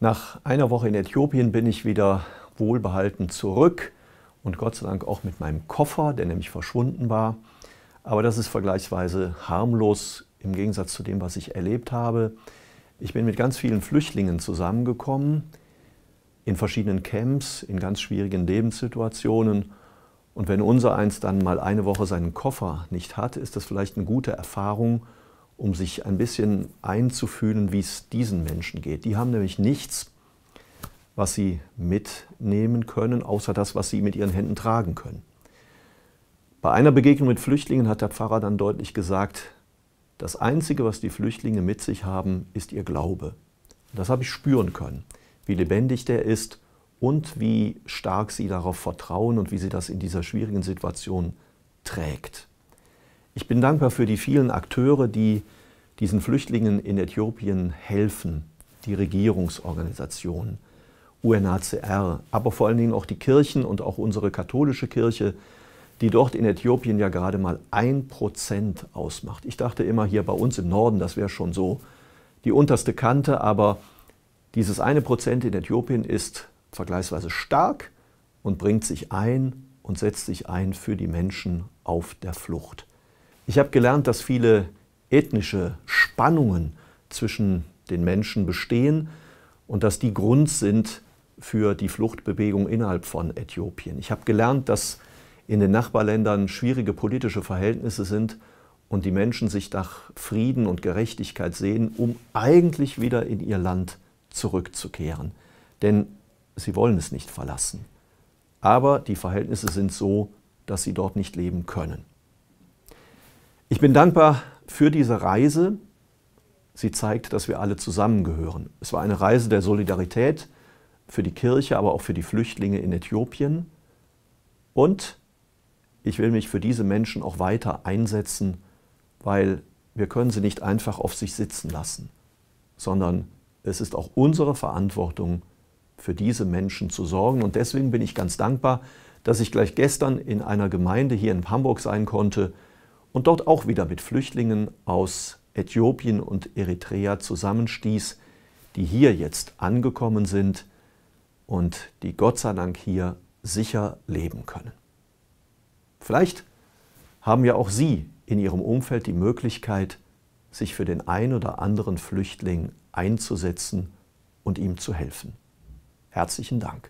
Nach einer Woche in Äthiopien bin ich wieder wohlbehalten zurück und Gott sei Dank auch mit meinem Koffer, der nämlich verschwunden war. Aber das ist vergleichsweise harmlos im Gegensatz zu dem, was ich erlebt habe. Ich bin mit ganz vielen Flüchtlingen zusammengekommen, in verschiedenen Camps, in ganz schwierigen Lebenssituationen. Und wenn unser eins dann mal eine Woche seinen Koffer nicht hat, ist das vielleicht eine gute Erfahrung, um sich ein bisschen einzufühlen, wie es diesen Menschen geht. Die haben nämlich nichts, was sie mitnehmen können, außer das, was sie mit ihren Händen tragen können. Bei einer Begegnung mit Flüchtlingen hat der Pfarrer dann deutlich gesagt, das Einzige, was die Flüchtlinge mit sich haben, ist ihr Glaube. Das habe ich spüren können, wie lebendig der ist und wie stark sie darauf vertrauen und wie sie das in dieser schwierigen Situation trägt. Ich bin dankbar für die vielen Akteure, die diesen Flüchtlingen in Äthiopien helfen. Die Regierungsorganisationen, UNHCR, aber vor allen Dingen auch die Kirchen und auch unsere katholische Kirche, die dort in Äthiopien ja gerade mal ein Prozent ausmacht. Ich dachte immer hier bei uns im Norden, das wäre schon so die unterste Kante, aber dieses eine Prozent in Äthiopien ist vergleichsweise stark und bringt sich ein und setzt sich ein für die Menschen auf der Flucht. Ich habe gelernt, dass viele ethnische Spannungen zwischen den Menschen bestehen und dass die Grund sind für die Fluchtbewegung innerhalb von Äthiopien. Ich habe gelernt, dass in den Nachbarländern schwierige politische Verhältnisse sind und die Menschen sich nach Frieden und Gerechtigkeit sehen, um eigentlich wieder in ihr Land zurückzukehren. Denn sie wollen es nicht verlassen. Aber die Verhältnisse sind so, dass sie dort nicht leben können. Ich bin dankbar für diese Reise. Sie zeigt, dass wir alle zusammengehören. Es war eine Reise der Solidarität für die Kirche, aber auch für die Flüchtlinge in Äthiopien. Und ich will mich für diese Menschen auch weiter einsetzen, weil wir können sie nicht einfach auf sich sitzen lassen, sondern es ist auch unsere Verantwortung, für diese Menschen zu sorgen. Und deswegen bin ich ganz dankbar, dass ich gleich gestern in einer Gemeinde hier in Hamburg sein konnte, und dort auch wieder mit Flüchtlingen aus Äthiopien und Eritrea zusammenstieß, die hier jetzt angekommen sind und die Gott sei Dank hier sicher leben können. Vielleicht haben ja auch Sie in Ihrem Umfeld die Möglichkeit, sich für den ein oder anderen Flüchtling einzusetzen und ihm zu helfen. Herzlichen Dank.